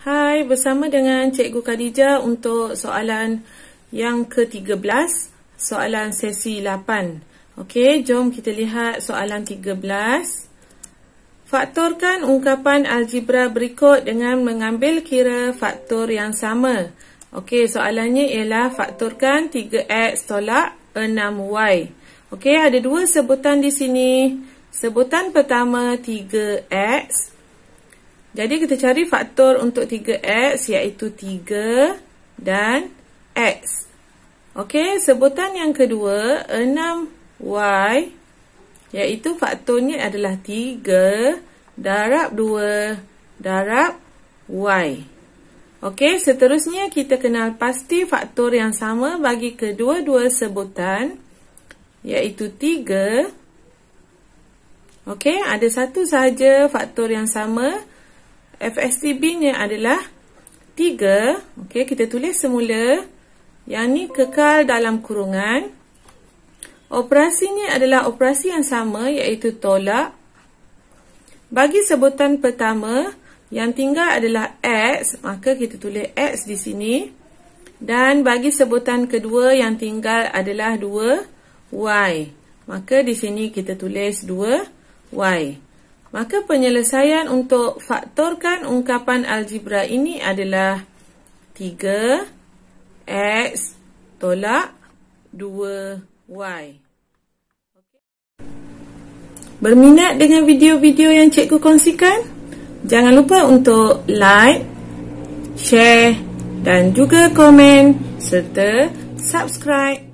Hai, bersama dengan Cikgu Khadijah untuk soalan yang ke-13, soalan sesi 8. Okey, jom kita lihat soalan 13. Faktorkan ungkapan algebra berikut dengan mengambil kira faktor yang sama. Okey, soalannya ialah faktorkan 3x tolak 6y. Okey, ada dua sebutan di sini. Sebutan pertama 3x jadi kita cari faktor untuk 3x iaitu 3 dan x. Okey, sebutan yang kedua 6y iaitu faktornya adalah 3 darab 2 darab y. Okey, seterusnya kita kenal pasti faktor yang sama bagi kedua-dua sebutan iaitu 3 Okey, ada satu sahaja faktor yang sama FSTB-nya adalah 3. Okey, kita tulis semula. Yang ni kekal dalam kurungan. Operasinya adalah operasi yang sama iaitu tolak. Bagi sebutan pertama, yang tinggal adalah X, maka kita tulis X di sini. Dan bagi sebutan kedua, yang tinggal adalah 2Y. Maka di sini kita tulis 2Y. Maka penyelesaian untuk faktorkan ungkapan algebra ini adalah 3x tolak 2y. Berminat dengan video-video yang cikgu kongsikan? Jangan lupa untuk like, share dan juga komen serta subscribe.